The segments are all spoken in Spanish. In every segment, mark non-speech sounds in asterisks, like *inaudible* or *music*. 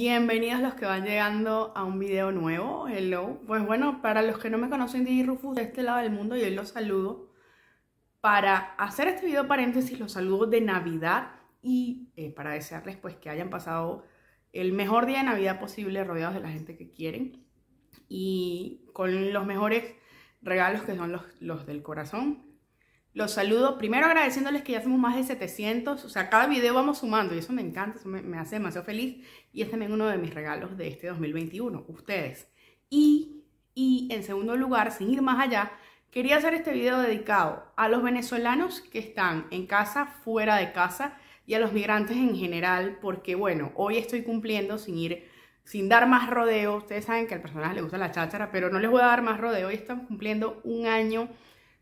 Bienvenidos los que van llegando a un video nuevo, hello. Pues bueno, para los que no me conocen, DJ Rufus de este lado del mundo y hoy los saludo. Para hacer este video paréntesis, los saludo de Navidad y eh, para desearles pues que hayan pasado el mejor día de Navidad posible rodeados de la gente que quieren y con los mejores regalos que son los, los del corazón. Los saludo primero agradeciéndoles que ya somos más de 700, o sea, cada video vamos sumando y eso me encanta, eso me, hace demasiado feliz y es también uno de mis regalos de este 2021, ustedes. Y, y en segundo lugar, sin ir más allá, quería hacer este video dedicado a los venezolanos que están en casa, fuera de casa y a los migrantes en general, porque bueno, hoy estoy cumpliendo sin ir sin dar más rodeo, ustedes saben que al personaje le gusta la cháchara, pero no les voy a dar más rodeo, hoy estamos cumpliendo un año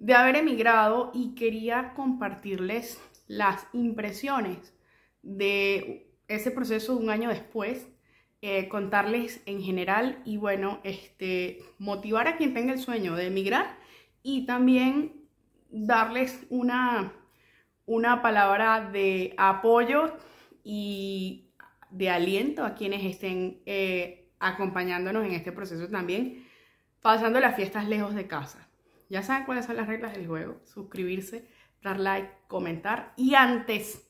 de haber emigrado y quería compartirles las impresiones de ese proceso un año después, eh, contarles en general y bueno, este, motivar a quien tenga el sueño de emigrar y también darles una, una palabra de apoyo y de aliento a quienes estén eh, acompañándonos en este proceso también, pasando las fiestas lejos de casa. Ya saben cuáles son las reglas del juego. Suscribirse, dar like, comentar. Y antes,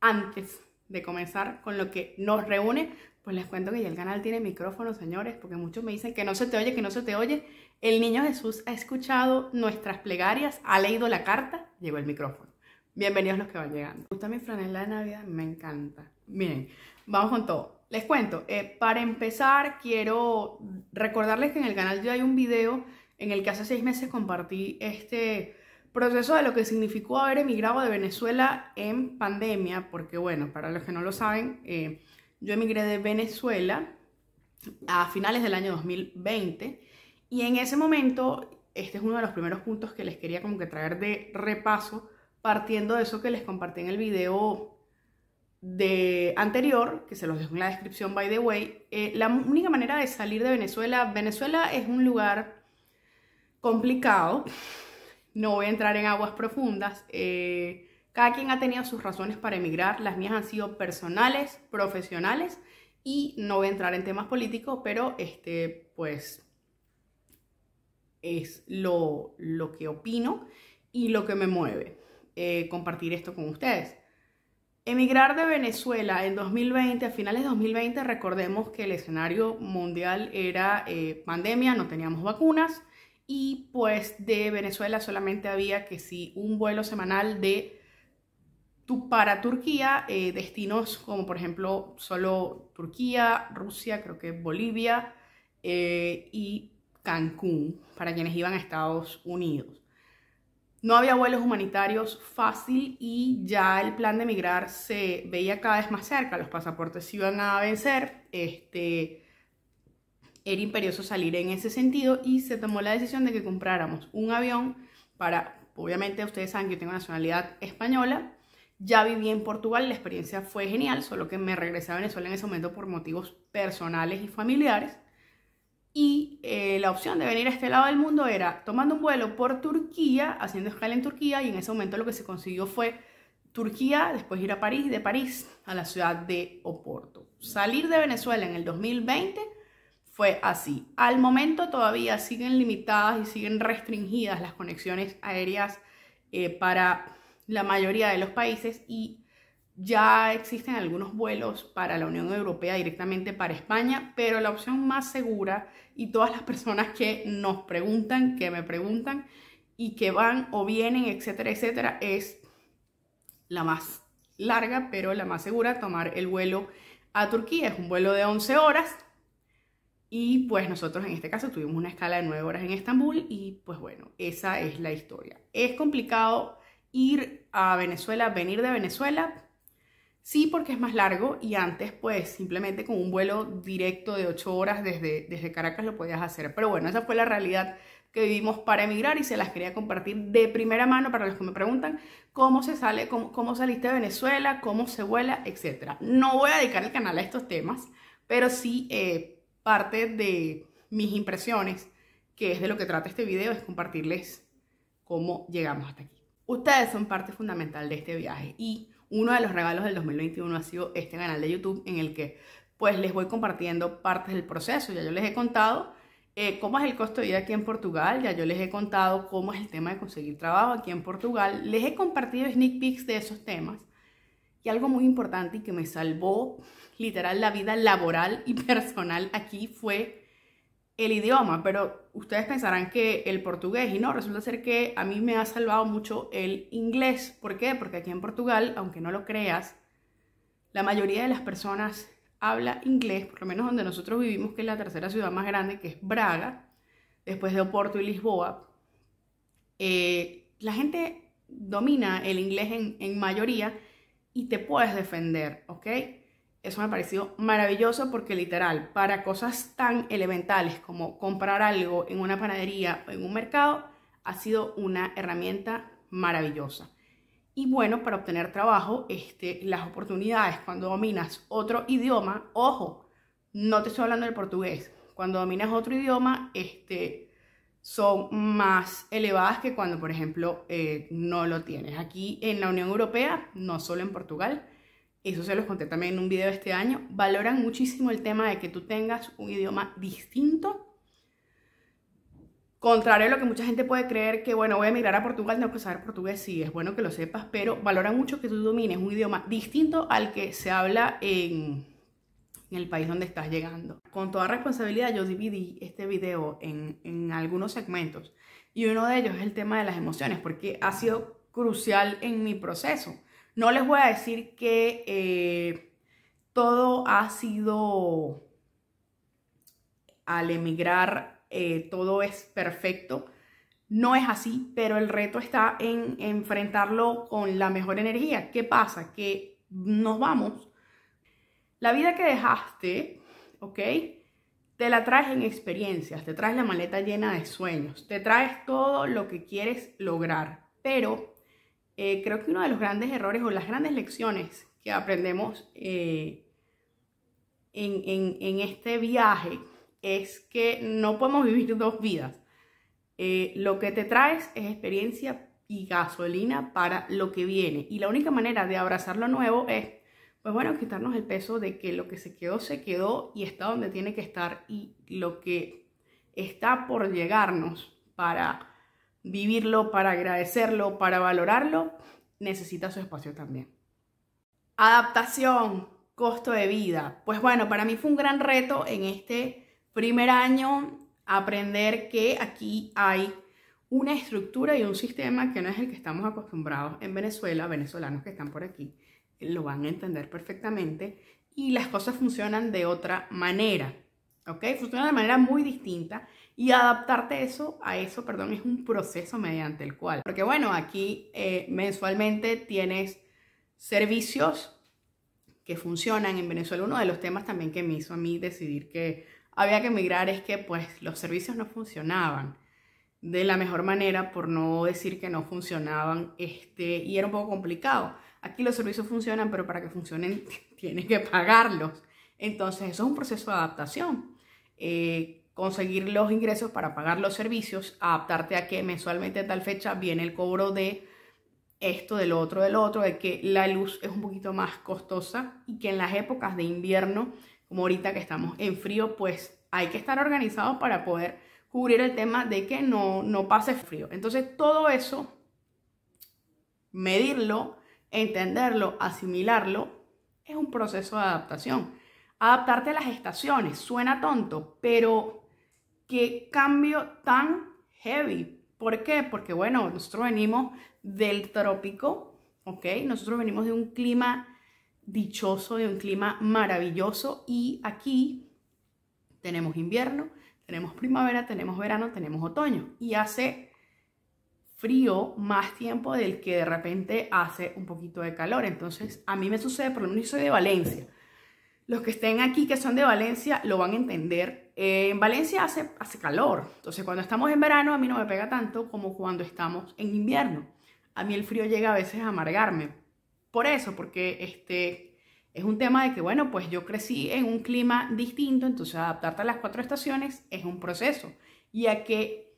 antes de comenzar con lo que nos reúne, pues les cuento que el canal tiene micrófono, señores, porque muchos me dicen que no se te oye, que no se te oye. El niño Jesús ha escuchado nuestras plegarias, ha leído la carta, llegó el micrófono. Bienvenidos los que van llegando. Me gusta mi franela de Navidad, me encanta. Miren, vamos con todo. Les cuento, eh, para empezar quiero recordarles que en el canal ya hay un video en el que hace seis meses compartí este proceso de lo que significó haber emigrado de Venezuela en pandemia, porque bueno, para los que no lo saben, eh, yo emigré de Venezuela a finales del año 2020 y en ese momento, este es uno de los primeros puntos que les quería como que traer de repaso, partiendo de eso que les compartí en el video de anterior, que se los dejo en la descripción by the way, eh, la única manera de salir de Venezuela, Venezuela es un lugar complicado. No voy a entrar en aguas profundas. Eh, cada quien ha tenido sus razones para emigrar. Las mías han sido personales, profesionales y no voy a entrar en temas políticos, pero este, pues es lo, que opino y lo que me mueve eh, compartir esto con ustedes. Emigrar de Venezuela en 2020, a finales de 2020, recordemos que el escenario mundial era eh, pandemia, no teníamos vacunas, y pues de Venezuela solamente había que sí un vuelo semanal de para Turquía, eh, destinos como por ejemplo solo Turquía, Rusia, creo que Bolivia eh, y Cancún para quienes iban a Estados Unidos. No había vuelos humanitarios fácil y ya el plan de emigrar se veía cada vez más cerca, los pasaportes se iban a vencer, este, era imperioso salir en ese sentido y se tomó la decisión de que compráramos un avión para, obviamente ustedes saben que yo tengo nacionalidad española, ya viví en Portugal, la experiencia fue genial, solo que me regresé a Venezuela en ese momento por motivos personales y familiares. Y eh, la opción de venir a este lado del mundo era tomando un vuelo por Turquía, haciendo escala en Turquía, y en ese momento lo que se consiguió fue Turquía, después ir a París, de París a la ciudad de Oporto. Salir de Venezuela en el 2020 fue así. Al momento todavía siguen limitadas y siguen restringidas las conexiones aéreas eh, para la mayoría de los países y ya existen algunos vuelos para la Unión Europea directamente para España, pero la opción más segura y todas las personas que nos preguntan, que me preguntan y que van o vienen, etcétera, etcétera, es la más larga, pero la más segura, tomar el vuelo a Turquía. Es un vuelo de 11 horas, y pues nosotros en este caso tuvimos una escala de 9 horas en Estambul y pues bueno, esa es la historia. ¿Es complicado ir a Venezuela, venir de Venezuela? Sí, porque es más largo y antes pues simplemente con un vuelo directo de 8 horas desde, desde Caracas lo podías hacer. Pero bueno, esa fue la realidad que vivimos para emigrar y se las quería compartir de primera mano para los que me preguntan cómo se sale, cómo, saliste de Venezuela, cómo se vuela, etc. No voy a dedicar el canal a estos temas, pero sí... Eh, parte de mis impresiones, que es de lo que trata este video, es compartirles cómo llegamos hasta aquí. Ustedes son parte fundamental de este viaje y uno de los regalos del 2021 ha sido este canal de YouTube en el que pues les voy compartiendo partes del proceso. Ya yo les he contado eh, cómo es el costo de ir aquí en Portugal, ya yo les he contado cómo es el tema de conseguir trabajo aquí en Portugal. Les he compartido sneak peeks de esos temas y algo muy importante y que me salvó literal la vida laboral y *laughs* personal aquí fue el idioma, pero ustedes pensarán que el portugués y no, resulta ser que a mí me ha salvado mucho el inglés. ¿Por qué? Porque aquí en Portugal, aunque no lo creas, la mayoría de las personas habla inglés, por lo menos donde nosotros vivimos, que es la tercera ciudad más grande, que es Braga, después de Oporto y Lisboa. Eh, la gente domina el inglés en, en mayoría y te puedes defender, ¿ok? Eso me pareció maravilloso porque literal, para cosas tan elementales como comprar algo en una panadería o en un mercado, ha sido una herramienta maravillosa. Y bueno, para obtener trabajo, este, las oportunidades cuando dominas otro idioma, ojo, no te estoy hablando del portugués, cuando dominas otro idioma, este, son más elevadas que cuando, por ejemplo, eh, no lo tienes. Aquí en la Unión Europea, no solo en Portugal, eso se los conté también en un video este año, valoran muchísimo el tema de que tú tengas un idioma distinto. Contrario a lo que mucha gente puede creer que, bueno, voy a emigrar a Portugal, tengo que saber portugués, sí, es bueno que lo sepas, pero valoran mucho que tú domines un idioma distinto al que se habla en, en el país donde estás llegando. Con toda responsabilidad yo dividí este video en, algunos segmentos y uno de ellos es el tema de las emociones porque ha sido crucial en mi proceso. No les voy a decir que eh, todo ha sido al emigrar, eh, todo es perfecto. No es así, pero el reto está en enfrentarlo con la mejor energía. ¿Qué pasa? Que nos vamos la vida que dejaste, ¿ok? Te la traes en experiencias, te traes la maleta llena de sueños, te traes todo lo que quieres lograr. Pero eh, creo que uno de los grandes errores o las grandes lecciones que aprendemos eh, en, este viaje es que no podemos vivir dos vidas. Eh, lo que te traes es experiencia y gasolina para lo que viene. Y la única manera de abrazar lo nuevo es pues bueno, quitarnos el peso de que lo que se quedó, se quedó y está donde tiene que estar y lo que está por llegarnos para vivirlo, para agradecerlo, para valorarlo, necesita su espacio también. Adaptación, costo de vida. Pues bueno, para mí fue un gran reto en este primer año aprender que aquí hay una estructura y un sistema que no es el que estamos acostumbrados en Venezuela, venezolanos que están por aquí lo van a entender perfectamente y las cosas funcionan de otra manera. ¿Ok? Funcionan de manera muy distinta y adaptarte eso, a eso, perdón, es un proceso mediante el cual. Porque bueno, aquí eh, mensualmente tienes servicios que funcionan en Venezuela. Uno de los temas también que me hizo a mí decidir que había que emigrar es que pues los servicios no funcionaban de la mejor manera, por no decir que no funcionaban, este, y era un poco complicado. Aquí los servicios funcionan, pero para que funcionen *laughs* tienes que pagarlos. Entonces, eso es un proceso de adaptación. Eh, conseguir los ingresos para pagar los servicios, adaptarte a que mensualmente a tal fecha viene el cobro de esto, del otro, del otro, de que la luz es un poquito más costosa y que en las épocas de invierno, como ahorita que estamos en frío, pues hay que estar organizados para poder cubrir el tema de que no, no pase frío. Entonces todo eso, medirlo, entenderlo, asimilarlo, es un proceso de adaptación. Adaptarte a las estaciones, suena tonto, pero qué cambio tan heavy. ¿Por qué? Porque bueno, nosotros venimos del trópico, ¿ok? Nosotros venimos de un clima dichoso, de un clima maravilloso y aquí tenemos invierno, tenemos primavera, tenemos verano, tenemos otoño. Y hace frío más tiempo del que de repente hace un poquito de calor. Entonces, a mí me sucede, por lo menos soy de Valencia. Los que estén aquí que son de Valencia lo van a entender. Eh, en Valencia hace, hace calor. Entonces, cuando estamos en verano, a mí no me pega tanto como cuando estamos en invierno. A mí el frío llega a veces a amargarme. Por eso, porque este, es un tema de que, bueno, pues yo crecí en un clima distinto, entonces adaptarte a las cuatro estaciones es un proceso. Y a que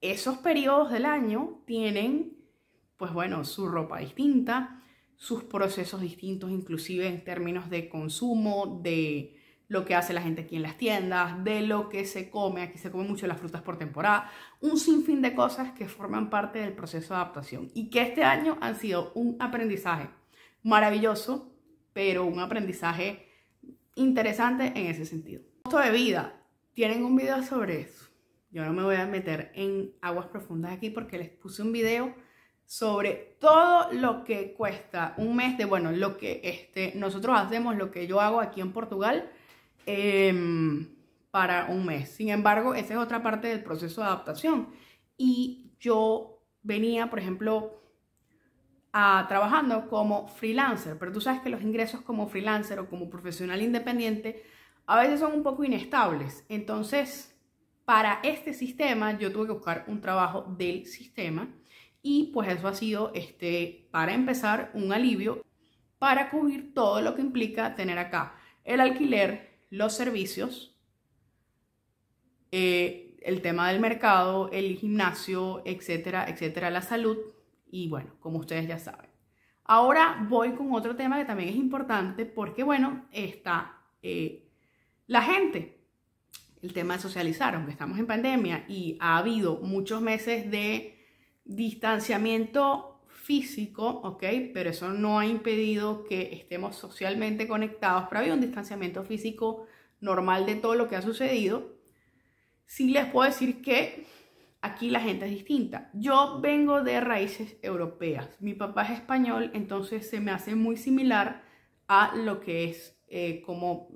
esos periodos del año tienen, pues bueno, su ropa distinta, sus procesos distintos, inclusive en términos de consumo, de lo que hace la gente aquí en las tiendas, de lo que se come, aquí se come mucho las frutas por temporada, un sinfín de cosas que forman parte del proceso de adaptación y que este año han sido un aprendizaje maravilloso pero un aprendizaje interesante en ese sentido. Costo de vida, tienen un video sobre eso. Yo no me voy a meter en aguas profundas aquí porque les puse un video sobre todo lo que cuesta un mes de, bueno, lo que este, nosotros hacemos, lo que yo hago aquí en Portugal em, para un mes. Sin embargo, esa es otra parte del proceso de adaptación. Y yo venía, por ejemplo, trabajando como freelancer, pero tú sabes que los ingresos como freelancer o como profesional independiente a veces son un poco inestables. Entonces, para este sistema yo tuve que buscar un trabajo del sistema y pues eso ha sido, este, para empezar, un alivio para cubrir todo lo que implica tener acá el alquiler, los servicios, eh, el tema del mercado, el gimnasio, etcétera, etcétera, la salud, y bueno, como ustedes ya saben. Ahora voy con otro tema que también es importante porque, bueno, está eh, la gente. El tema de socializar, aunque estamos en pandemia y ha habido muchos meses de distanciamiento físico, ¿ok? Pero eso no ha impedido que estemos socialmente conectados, pero había un distanciamiento físico normal de todo lo que ha sucedido. Sí les puedo decir que aquí la gente es distinta. Yo vengo de raíces europeas. Mi papá es español, entonces se me hace muy similar a lo que es eh, como,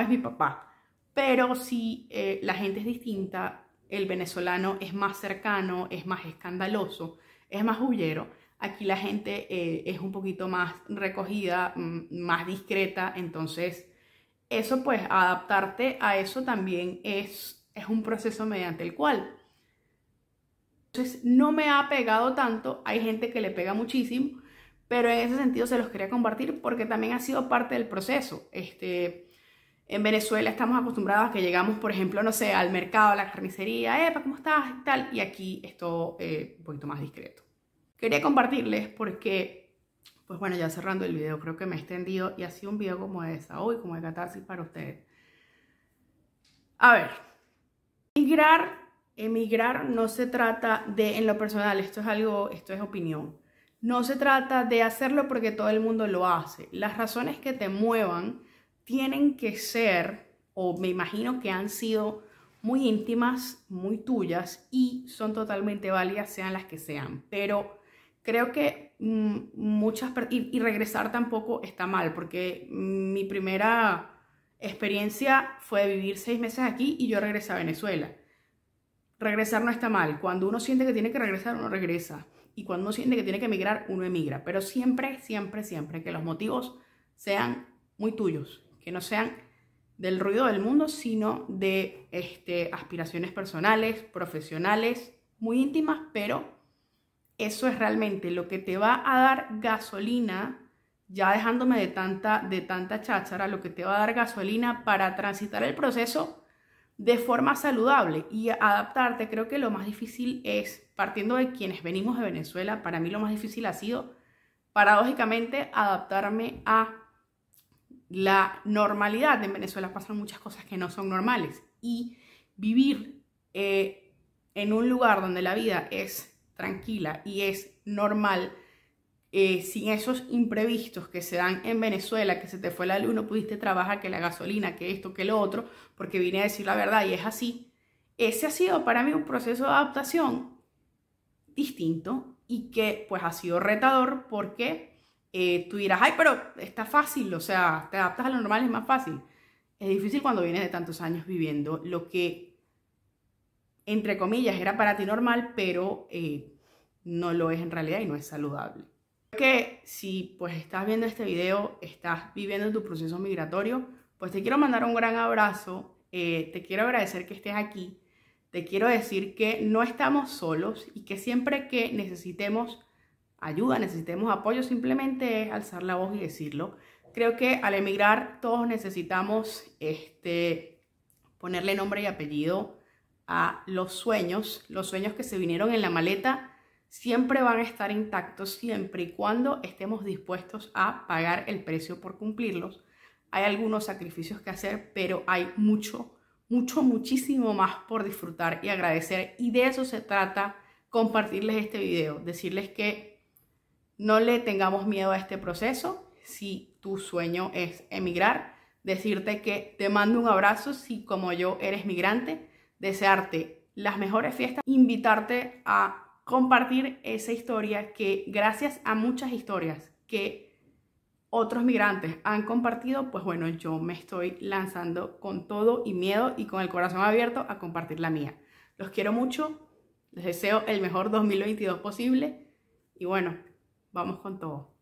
es mi papá. Pero si eh, la gente es distinta, el venezolano es más cercano, es más escandaloso, es más bullero. Aquí la gente eh, es un poquito más recogida, mm, más discreta, entonces eso pues adaptarte a eso también es, es un proceso mediante el cual entonces no me ha pegado tanto, hay gente que le pega muchísimo, pero en ese sentido se los quería compartir porque también ha sido parte del proceso. Este, en Venezuela estamos acostumbrados a que llegamos, por ejemplo, no sé, al mercado, a la carnicería, epa, ¿cómo estás? Y tal, y aquí esto eh, un poquito más discreto. Quería compartirles porque, pues bueno, ya cerrando el video, creo que me he extendido y ha sido un video como de hoy, como de catarsis para ustedes. A ver, migrar emigrar no se trata de, en lo personal, esto es algo, esto es opinión, no se trata de hacerlo porque todo el mundo lo hace. Las razones que te muevan tienen que ser, o me imagino que han sido muy íntimas, muy tuyas y son totalmente válidas, sean las que sean. Pero creo que mm, muchas, y, regresar tampoco está mal, porque mi primera experiencia fue vivir seis meses aquí y yo regresé a Venezuela regresar no está mal. Cuando uno siente que tiene que regresar, uno regresa. Y cuando uno siente que tiene que emigrar, uno emigra. Pero siempre, siempre, siempre que los motivos sean muy tuyos, que no sean del ruido del mundo, sino de este, aspiraciones personales, profesionales, muy íntimas, pero eso es realmente lo que te va a dar gasolina, ya dejándome de tanta, de tanta cháchara, lo que te va a dar gasolina para transitar el proceso de forma saludable y adaptarte, creo que lo más difícil es, partiendo de quienes venimos de Venezuela, para mí lo más difícil ha sido, paradójicamente, adaptarme a la normalidad. En Venezuela pasan muchas cosas que no son normales y vivir eh, en un lugar donde la vida es tranquila y es normal, eh, sin esos imprevistos que se dan en Venezuela, que se te fue la luz, no pudiste trabajar, que la gasolina, que esto, que lo otro, porque vine a decir la verdad y es así. Ese ha sido para mí un proceso de adaptación distinto y que pues ha sido retador porque eh, tú dirás, ay, pero está fácil, o sea, te adaptas a lo normal, es más fácil. Es difícil cuando vienes de tantos años viviendo lo que, entre comillas, era para ti normal, pero eh, no lo es en realidad y no es saludable que si pues estás viendo este video, estás viviendo tu proceso migratorio, pues te quiero mandar un gran abrazo, eh, te quiero agradecer que estés aquí, te quiero decir que no estamos solos y que siempre que necesitemos ayuda, necesitemos apoyo, simplemente es alzar la voz y decirlo. Creo que al emigrar todos necesitamos este, ponerle nombre y apellido a los sueños, los sueños que se vinieron en la maleta siempre van a estar intactos siempre y cuando estemos dispuestos a pagar el precio por cumplirlos. Hay algunos sacrificios que hacer, pero hay mucho, mucho, muchísimo más por disfrutar y agradecer. Y de eso se trata compartirles este video, decirles que no le tengamos miedo a este proceso. Si tu sueño es emigrar, decirte que te mando un abrazo si como yo eres migrante, desearte las mejores fiestas, invitarte a compartir esa historia que gracias a muchas historias que otros migrantes han compartido, pues bueno, yo me estoy lanzando con todo y miedo y con el corazón abierto a compartir la mía. Los quiero mucho, les deseo el mejor 2022 posible y bueno, vamos con todo.